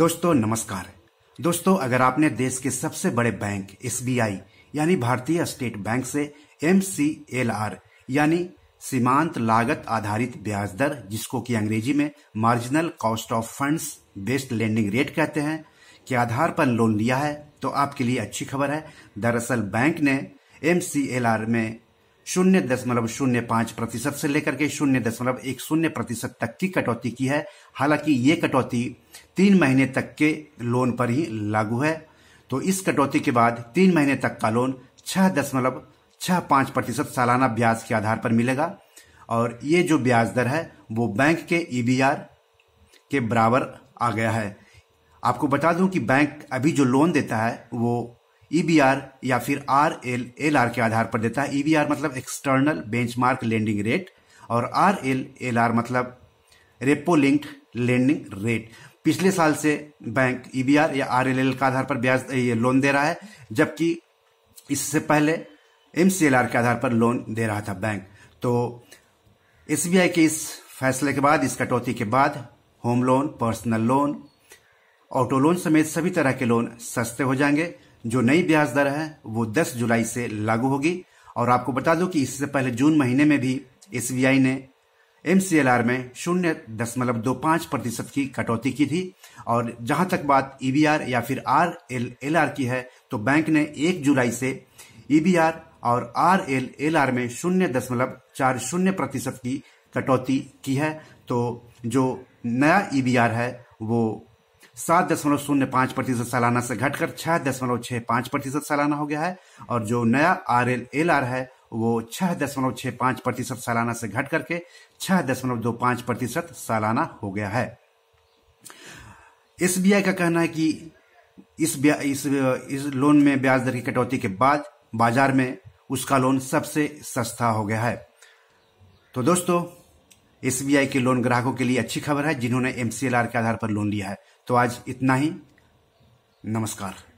दोस्तों नमस्कार दोस्तों अगर आपने देश के सबसे बड़े बैंक एस यानी भारतीय स्टेट बैंक से एम यानी सीमांत लागत आधारित ब्याज दर जिसको कि अंग्रेजी में marginal cost of funds based lending rate कहते हैं के आधार पर लोन लिया है तो आपके लिए अच्छी खबर है दरअसल बैंक ने एम में शून्य दशमलव शून्य पांच प्रतिशत से लेकर के शून्य दशमलव एक शून्य प्रतिशत तक की कटौती की है हालांकि ये कटौती तीन महीने तक के लोन पर ही लागू है तो इस कटौती के बाद तीन महीने तक का लोन छह दशमलव छह पांच प्रतिशत सालाना ब्याज के आधार पर मिलेगा और ये जो ब्याज दर है वो बैंक के ईबीआर e के बराबर आ गया है आपको बता दूं कि बैंक अभी जो लोन देता है वो ईबीआर e या फिर आर एल एल आर के आधार पर देता है ईबीआर e मतलब एक्सटर्नल बेंचमार्क लेंडिंग रेट और आर एल एल आर मतलब रेपो लिंक्ड लेंडिंग रेट पिछले साल से बैंक ईबीआर e या आरएलएल के आधार पर ब्याज ये लोन दे रहा है जबकि इससे पहले एमसीएलआर के आधार पर लोन दे रहा था बैंक तो एसबीआई के इस फैसले के बाद इस कटौती के बाद home loan personal loan auto loan समेत सभी तरह के लोन सस्ते हो जाएंगे जो नई ब्याज दर है वो 10 जुलाई से लागू होगी और आपको बता दूं कि इससे पहले जून महीने में भी एसबीआई ने एमसीएलआर में शून्य दशमलव दो पांच प्रतिशत की कटौती की थी और जहां तक बात ईबीआर e या फिर आर एल एल आर की है तो बैंक ने एक जुलाई से ईबीआर e और आर एल एल आर में शून्य दशमलव चार शून्य प्रतिशत की कटौती की है तो जो नया ईबीआर e है वो सात दशमलव शून्य पांच प्रतिशत सालाना से घटकर छह दशमलव छह पांच प्रतिशत सालाना हो गया है और जो नया आर एल एल आर है वो छह दशमलव छह पांच प्रतिशत सालाना से घट करके छह दशमलव दो पांच प्रतिशत सालाना हो गया है एसबीआई का कहना है कि इस इस इस लोन में ब्याज दर की कटौती के बाद बाजार में उसका लोन सबसे सस्ता हो गया है तो दोस्तों एसबीआई के लोन ग्राहकों के लिए अच्छी खबर है जिन्होंने एमसीएलआर के आधार पर लोन लिया है तो आज इतना ही नमस्कार